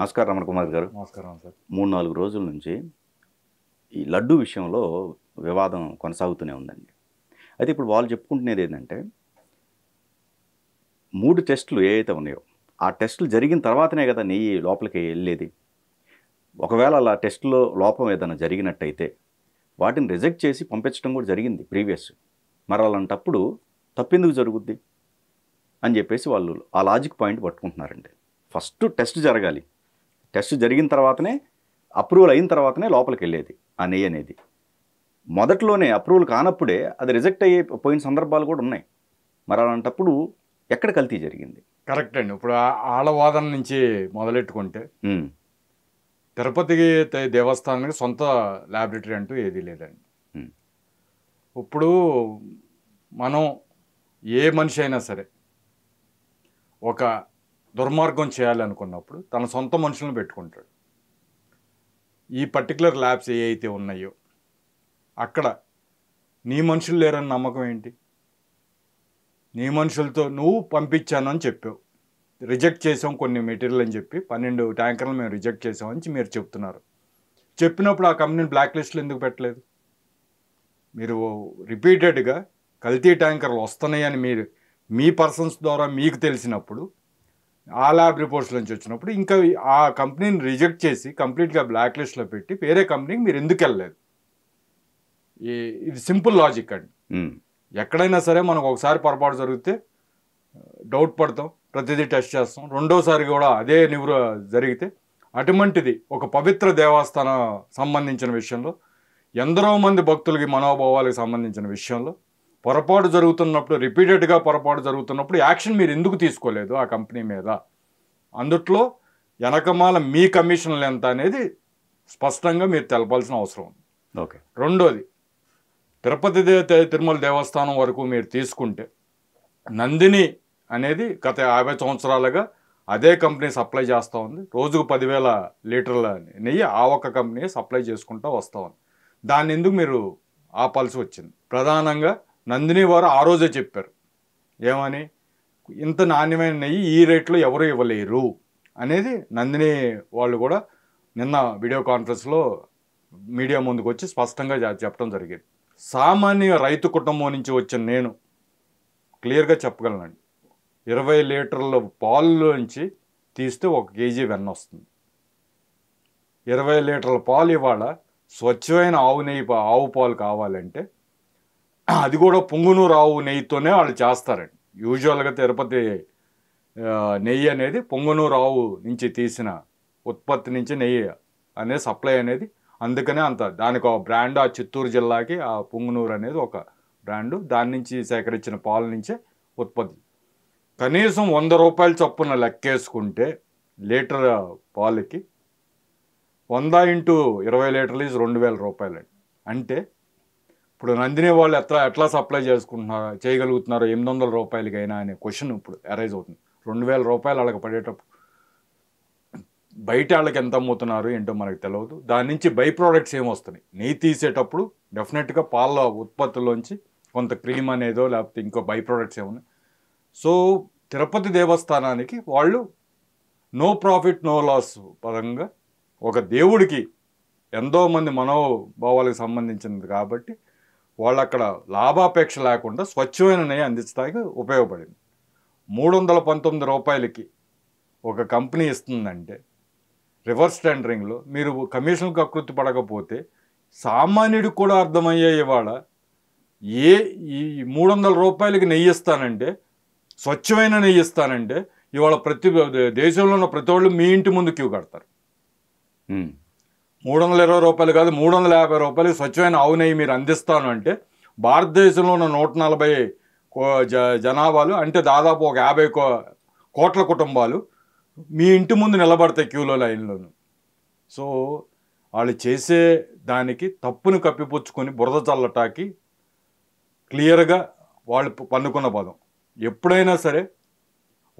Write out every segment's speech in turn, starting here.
నమస్కారం రమణ కుమార్ గారు నమస్కారం సార్ మూడు నాలుగు రోజుల నుంచి ఈ లడ్డు విషయంలో వివాదం కొనసాగుతూనే ఉందండి అయితే ఇప్పుడు వాళ్ళు చెప్పుకుంటున్నది ఏంటంటే మూడు టెస్టులు ఏవైతే ఉన్నాయో ఆ టెస్టులు జరిగిన తర్వాతనే కదా నెయ్యి లోపలికి వెళ్ళేది ఒకవేళ అలా టెస్టులో లోపం ఏదైనా జరిగినట్టయితే వాటిని రిజెక్ట్ చేసి పంపించడం కూడా జరిగింది ప్రీవియస్ మరి అలాంటప్పుడు తప్పెందుకు జరుగుద్ది అని చెప్పేసి వాళ్ళు ఆ లాజిక్ పాయింట్ పట్టుకుంటున్నారండి ఫస్ట్ టెస్ట్ జరగాలి టెస్ట్ జరిగిన తర్వాతనే అప్రూవల్ అయిన తర్వాతనే లోపలికి వెళ్ళేది ఆ నెయ్యి అనేది మొదట్లోనే అప్రూవల్ కానప్పుడే అది రిజెక్ట్ అయ్యే పోయిన సందర్భాలు కూడా ఉన్నాయి మరి అలాంటప్పుడు ఎక్కడ కల్తీ జరిగింది కరెక్ట్ అండి ఇప్పుడు ఆడవాదన నుంచి మొదలెట్టుకుంటే తిరుపతికి దేవస్థానానికి సొంత ల్యాబొరేటరీ అంటూ ఏదీ లేదండి ఇప్పుడు మనం ఏ మనిషి అయినా సరే ఒక దుర్మార్గం చేయాలనుకున్నప్పుడు తన సొంత మనుషులను పెట్టుకుంటాడు ఈ పర్టికులర్ ల్యాబ్స్ ఏ అయితే ఉన్నాయో అక్కడ నీ మనుషులు లేరని నమ్మకం ఏంటి నీ మనుషులతో నువ్వు పంపించానని చెప్పావు రిజెక్ట్ చేసాం కొన్ని మెటీరియల్ అని చెప్పి పన్నెండు ట్యాంకర్లు మేము రిజెక్ట్ చేసామని మీరు చెప్తున్నారు చెప్పినప్పుడు ఆ కంపెనీని బ్లాక్ లిస్ట్లో ఎందుకు పెట్టలేదు మీరు రిపీటెడ్గా కల్తీ ట్యాంకర్లు వస్తున్నాయని మీరు మీ పర్సన్స్ ద్వారా మీకు తెలిసినప్పుడు ఆ ల్యాబ్ రిపోర్ట్స్ నుంచి వచ్చినప్పుడు ఇంకా ఆ కంపెనీని రిజెక్ట్ చేసి కంప్లీట్గా బ్లాక్ లిస్ట్లో పెట్టి వేరే కంపెనీకి మీరు ఎందుకు వెళ్ళలేదు ఇది సింపుల్ లాజిక్ అండి ఎక్కడైనా సరే మనకు ఒకసారి పొరపాటు జరిగితే డౌట్ పడతాం ప్రతిదీ టెస్ట్ చేస్తాం రెండోసారి కూడా అదే నివృ జరిగితే అటువంటిది ఒక పవిత్ర దేవస్థానం సంబంధించిన విషయంలో ఎందరో మంది భక్తులకి మనోభావాలకు సంబంధించిన విషయంలో పొరపాటు జరుగుతున్నప్పుడు రిపీటెడ్గా పొరపాటు జరుగుతున్నప్పుడు యాక్షన్ మీరు ఎందుకు తీసుకోలేదు ఆ కంపెనీ మీద అందుట్లో వెనకమాల మీ కమిషన్లు ఎంత అనేది స్పష్టంగా మీరు తెలపాల్సిన అవసరం ఉంది ఓకే రెండోది తిరుపతి తిరుమల దేవస్థానం వరకు మీరు తీసుకుంటే నందిని అనేది గత యాభై సంవత్సరాలుగా అదే కంపెనీ సప్లై చేస్తూ ఉంది రోజుకు పదివేల లీటర్ల నెయ్యి ఆ ఒక్క కంపెనీ సప్లై చేసుకుంటూ వస్తూ ఉంది దాన్ని ఎందుకు మీరు ఆపాల్సి వచ్చింది ప్రధానంగా నందిని వారు ఆ రోజే చెప్పారు ఏమని ఇంత నాణ్యమైన నెయ్యి ఈ రేట్లో ఎవరు ఇవ్వలేరు అనేది నందిని వాళ్ళు కూడా నిన్న వీడియో కాన్ఫరెన్స్లో మీడియా ముందుకు వచ్చి స్పష్టంగా చెప్పడం జరిగింది సామాన్య రైతు కుటుంబం నుంచి వచ్చిన నేను క్లియర్గా చెప్పగలనండి ఇరవై లీటర్ల పాలులోంచి తీస్తే ఒక కేజీ వెన్న వస్తుంది ఇరవై లీటర్ల పాలు ఇవాళ స్వచ్ఛమైన ఆవు నెయ్యి ఆవు పాలు కావాలంటే అది కూడా పొంగును రావు నెయ్యితోనే వాళ్ళు చేస్తారండి యూజువల్గా తిరుపతి నెయ్యి అనేది పొంగును రావు నుంచి తీసిన ఉత్పత్తి నుంచి నెయ్యి అనే సప్లై అనేది అందుకనే అంత దానికి ఒక బ్రాండ్ ఆ చిత్తూరు జిల్లాకి ఆ పొంగునూరు అనేది ఒక బ్రాండు దాని నుంచి సేకరించిన పాల నుంచే ఉత్పత్తి కనీసం వంద రూపాయలు చొప్పున లెక్కేసుకుంటే లీటర్ పాలకి వంద ఇంటూ ఇరవై లీటర్లు రెండు వేల రూపాయలండి అంటే ఇప్పుడు నందిని వాళ్ళు ఎట్లా ఎట్లా సప్లై చేసుకుంటున్నారు చేయగలుగుతున్నారో ఎనిమిది వందల రూపాయలకైనా అనే క్వశ్చన్ ఇప్పుడు అరైజ్ అవుతుంది రెండు వేల రూపాయలు వాళ్ళకి పడేటప్పుడు బయట వాళ్ళకి ఎంత అమ్ముతున్నారు ఏంటో మనకు తెలియదు దాని నుంచి బై ప్రోడక్ట్స్ ఏమొస్తున్నాయి నెయ్యి తీసేటప్పుడు డెఫినెట్గా పాల ఉత్పత్తుల్లోంచి కొంత క్రీమ్ అనేదో లేకపోతే ఇంకో బై ప్రోడక్ట్స్ ఏమున్నాయి సో తిరుపతి దేవస్థానానికి వాళ్ళు నో ప్రాఫిట్ నో లాస్ పరంగా ఒక దేవుడికి ఎంతోమంది మనోభావాలకు సంబంధించినది కాబట్టి వాళ్ళు అక్కడ లాభాపేక్ష లేకుండా స్వచ్ఛమైన నెయ్యి అందించడానికి ఉపయోగపడింది మూడు వందల పంతొమ్మిది రూపాయలకి ఒక కంపెనీ ఇస్తుందంటే రివర్స్ టెండరింగ్లో మీరు కమిషన్కు అకృతి పడకపోతే సామాన్యుడికి కూడా అర్థమయ్యే ఇవాళ ఏ ఈ మూడు వందల రూపాయలకి నెయ్యి ఇస్తానంటే స్వచ్ఛమైన నెయ్యి ఇస్తానంటే ఇవాళ ప్రతి దేశంలో ఉన్న ప్రతి వాళ్ళు మీ ఇంటి ముందు క్యూ కడతారు మూడు వందల ఇరవై రూపాయలు కాదు మూడు వందల యాభై రూపాయలు స్వచ్ఛమైన ఆవు నెయ్యి మీరు అందిస్తాను అంటే భారతదేశంలో ఉన్న నూట నలభై జ జనాభాలు అంటే దాదాపు ఒక యాభై కో కోట్ల కుటుంబాలు మీ ఇంటి ముందు నిలబడతాయి క్యూలో లైన్లోను సో వాళ్ళు చేసే దానికి తప్పును కప్పిపుచ్చుకొని బురద చల్లటాకి క్లియర్గా వాళ్ళు పన్నుకున్న పదం ఎప్పుడైనా సరే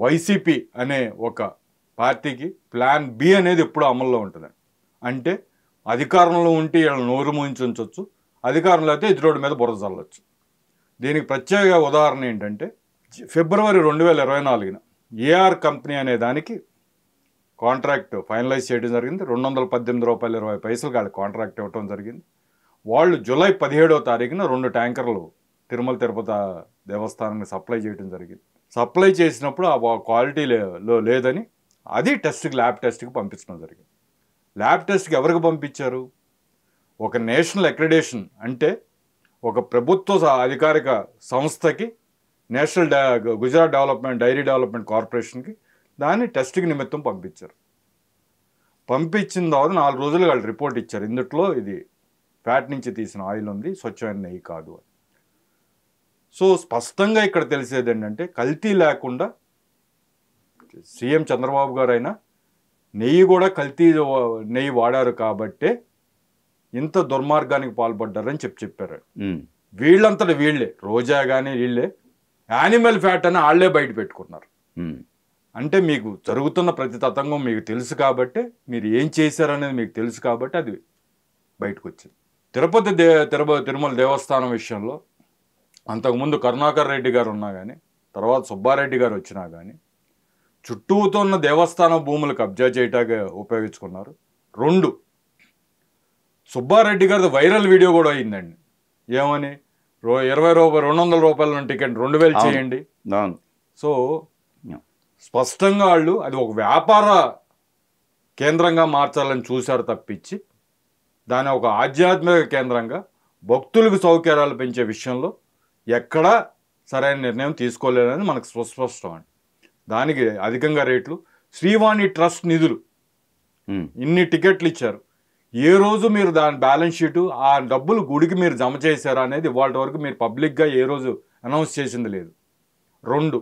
వైసీపీ అనే ఒక పార్టీకి ప్లాన్ బి అనేది ఎప్పుడూ అమల్లో ఉంటుంది అంటే అధికారంలో ఉంటే వీళ్ళని నోరు ఉంచవచ్చు అధికారంలో అయితే రోడ్డు మీద బురద చల్లవచ్చు దీనికి ప్రత్యేక ఉదాహరణ ఏంటంటే ఫిబ్రవరి రెండు వేల ఇరవై నాలుగున ఏఆర్ కంపెనీ అనే దానికి కాంట్రాక్ట్ ఫైనలైజ్ చేయడం జరిగింది రెండు వందల పద్దెనిమిది రూపాయలు ఇరవై పైసలు వాళ్ళకి కాంట్రాక్ట్ ఇవ్వడం జరిగింది వాళ్ళు జూలై పదిహేడవ తారీఖున రెండు ట్యాంకర్లు తిరుమల తిరుపతి దేవస్థానానికి సప్లై చేయడం జరిగింది సప్లై చేసినప్పుడు ఆ క్వాలిటీ లేదని అది టెస్ట్కి ల్యాబ్ టెస్ట్కి పంపించడం జరిగింది ల్యాబ్ టెస్ట్కి ఎవరికి పంపించారు ఒక నేషనల్ అక్రిడేషన్ అంటే ఒక ప్రభుత్వ అధికారిక సంస్థకి national Gujarat development dairy development కార్పొరేషన్కి దాన్ని టెస్ట్కి నిమిత్తం పంపించారు పంపించిన తర్వాత నాలుగు రోజులు వాళ్ళు రిపోర్ట్ ఇచ్చారు ఇందుట్లో ఇది ఫ్యాట్ నుంచి తీసిన ఆయిల్ ఉంది స్వచ్ఛమైన నెయ్యి కాదు అని సో స్పష్టంగా ఇక్కడ తెలిసేది ఏంటంటే కల్తీ లేకుండా సీఎం చంద్రబాబు గారైనా నెయ్యి కూడా కల్తీ నెయ్యి వాడారు కాబట్టే ఇంత దుర్మార్గానికి పాల్పడ్డారని చెప్పి చెప్పారు వీళ్ళంతట వీళ్ళే రోజా కానీ వీళ్ళే యానిమల్ ఫ్యాట్ అని వాళ్ళే బయట పెట్టుకున్నారు అంటే మీకు జరుగుతున్న ప్రతి తతంగం మీకు తెలుసు కాబట్టి మీరు ఏం చేశారనేది మీకు తెలుసు కాబట్టి అది బయటకు వచ్చింది తిరుపతి దే తిరుపతి తిరుమల దేవస్థానం విషయంలో అంతకుముందు కరుణాకర్ రెడ్డి గారు ఉన్నా కానీ తర్వాత సుబ్బారెడ్డి గారు వచ్చినా కానీ చుట్టూతో ఉన్న దేవస్థానం భూములు కబ్జా చేయటానికి ఉపయోగించుకున్నారు రెండు సుబ్బారెడ్డి గారిది వైరల్ వీడియో కూడా అయిందండి ఏమని రో ఇరవై రూపాయలు రెండు వందల రూపాయలు టికెట్ రెండు వేలు చేయండి సో స్పష్టంగా వాళ్ళు అది ఒక వ్యాపార కేంద్రంగా మార్చాలని చూశారు తప్పించి దాని ఒక ఆధ్యాత్మిక కేంద్రంగా భక్తులకు సౌకర్యాలు పెంచే విషయంలో ఎక్కడా సరైన నిర్ణయం తీసుకోలేదని మనకు సుస్పష్టం అండి దానికి అధికంగా రేట్లు శ్రీవాణి ట్రస్ట్ నిధులు ఇన్ని టికెట్లు ఇచ్చారు ఏ రోజు మీరు దాని బ్యాలెన్స్ షీటు ఆ డబ్బులు గుడికి మీరు జమ చేశారా అనేది ఇవాళ వరకు మీరు పబ్లిక్గా ఏ రోజు అనౌన్స్ చేసింది లేదు రెండు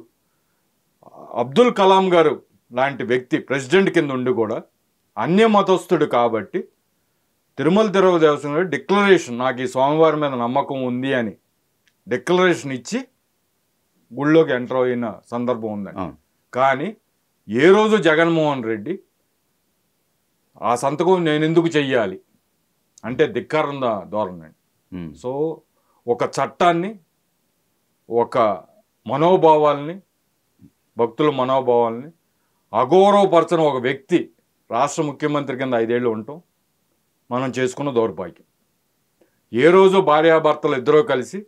అబ్దుల్ కలాం గారు లాంటి వ్యక్తి ప్రెసిడెంట్ కింద ఉండి కూడా అన్య మతస్థుడు కాబట్టి తిరుమల తిరుమల దేవస్థానం డిక్లరేషన్ నాకు ఈ స్వామివారి మీద నమ్మకం ఉంది అని డిక్లరేషన్ ఇచ్చి గుళ్ళోకి ఎంటర్ అయిన సందర్భం ఉందండి కానీ ఏ రోజు జగన్మోహన్ రెడ్డి ఆ సంతకం నేను ఎందుకు చెయ్యాలి అంటే ధిక్కారం ధోరణి సో ఒక చట్టాన్ని ఒక మనోభావాల్ని భక్తుల మనోభావాల్ని అగౌరవపరచని ఒక వ్యక్తి రాష్ట్ర ముఖ్యమంత్రి కింద ఐదేళ్ళు ఉంటాం మనం చేసుకున్న దౌర్భాగ్యం ఏ రోజు భార్యాభర్తలు ఇద్దరూ కలిసి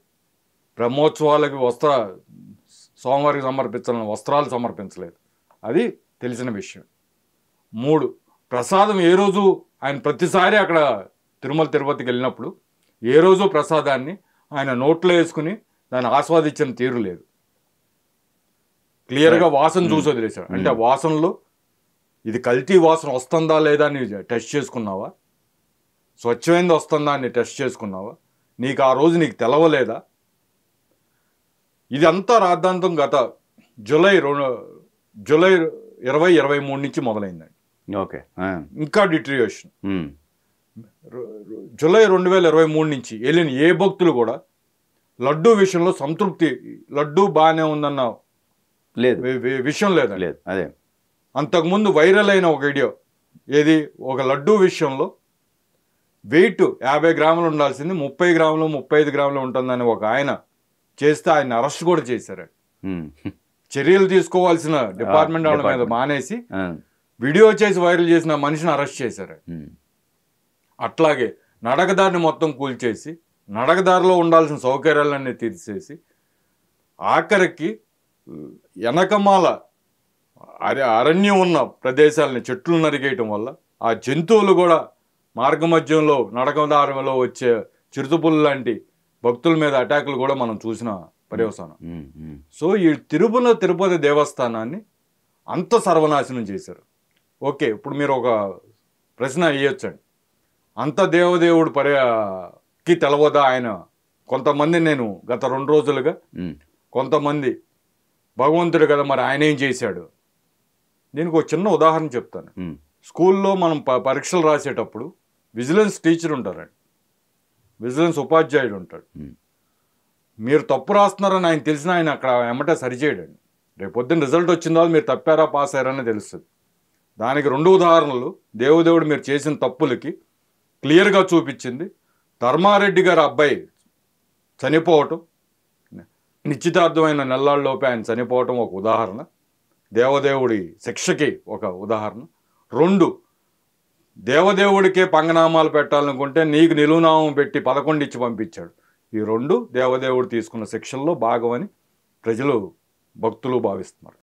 బ్రహ్మోత్సవాలకి వస్త్ర స్వామివారికి సమర్పించాలని వస్త్రాలు సమర్పించలేదు అది తెలిసిన విషయం మూడు ప్రసాదం ఏ రోజు ఆయన ప్రతిసారి అక్కడ తిరుమల తిరుపతికి వెళ్ళినప్పుడు ఏ రోజు ప్రసాదాన్ని ఆయన నోట్లో వేసుకుని దాన్ని ఆస్వాదించిన తీరు లేదు క్లియర్గా వాసన hmm. చూసి వదిలేశాడు అంటే hmm. వాసనలో ఇది కల్తీ వాసన వస్తుందా లేదా అని టెస్ట్ చేసుకున్నావా స్వచ్ఛమైంది వస్తుందా అని టెస్ట్ చేసుకున్నావా నీకు ఆ రోజు నీకు తెలవలేదా ఇదంతా రాద్ధాంతం గత జూలై రెండు జూలై ఇరవై ఇరవై మూడు నుంచి మొదలైందండి ఓకే ఇంకా డిట్రియేషన్ జూలై రెండు వేల ఇరవై మూడు నుంచి వెళ్ళిన ఏ భక్తులు కూడా లడ్డూ విషయంలో సంతృప్తి లడ్డూ బాగానే ఉందన్న లేదు విషయం లేదు లేదు అదే అంతకుముందు వైరల్ అయిన ఒక వీడియో ఏది ఒక లడ్డూ విషయంలో వెయిట్ యాభై గ్రాములు ఉండాల్సింది ముప్పై గ్రాములు ముప్పై ఐదు గ్రాములు ఉంటుందని ఒక ఆయన చేస్తే ఆయన అరెస్ట్ కూడా చేశారు చర్యలు తీసుకోవాల్సిన డిపార్ట్మెంట్ వాళ్ళ మీద మానేసి వీడియో చేసి వైరల్ చేసిన మనిషిని అరెస్ట్ చేశారు అట్లాగే నడకదారిని మొత్తం కూల్చేసి నడకదారిలో ఉండాల్సిన సౌకర్యాలన్నీ తీర్చేసి ఆఖరికి వెనకమాల అర అరణ్యం ఉన్న ప్రదేశాలని చెట్లు నరికేయటం వల్ల ఆ జంతువులు కూడా మార్గమధ్యంలో నడకదారిలో వచ్చే చిరుతుపులు లాంటి భక్తుల మీద అటాకులు కూడా మనం చూసిన పర్యవసానం సో ఈ తిరుమల తిరుపతి దేవస్థానాన్ని అంత సర్వనాశనం చేశారు ఓకే ఇప్పుడు మీరు ఒక ప్రశ్న వేయొచ్చండి అంత దేవదేవుడు పర్యకి తెలవదా ఆయన కొంతమంది నేను గత రెండు రోజులుగా కొంతమంది భగవంతుడు కదా మరి ఆయన ఏం చేశాడు దీనికి ఒక చిన్న ఉదాహరణ చెప్తాను స్కూల్లో మనం పరీక్షలు రాసేటప్పుడు విజిలెన్స్ టీచర్ ఉంటారండి విజిలెన్స్ ఉపాధ్యాయుడు ఉంటాడు మీరు తప్పు రాస్తున్నారని ఆయన తెలిసిన ఆయన అక్కడ వెంబటే సరిచేయడండి రేపు పొద్దున్న రిజల్ట్ వచ్చిందో మీరు తప్పారా పాస్ అయ్యారని తెలుస్తుంది దానికి రెండు ఉదాహరణలు దేవుదేవుడు మీరు చేసిన తప్పులకి క్లియర్గా చూపించింది ధర్మారెడ్డి గారి అబ్బాయి చనిపోవటం నిశ్చితార్థమైన నెలల్లోపే ఆయన చనిపోవటం ఒక ఉదాహరణ దేవదేవుడి శిక్షకి ఒక ఉదాహరణ రెండు దేవదేవుడికే పంగనామాలు పెట్టాలనుకుంటే నీకు నిలువునామం పెట్టి పదకొండు ఇచ్చి పంపించాడు ఈ రెండు దేవదేవుడు తీసుకున్న శిక్షల్లో భాగమని ప్రజలు భక్తులు భావిస్తున్నారు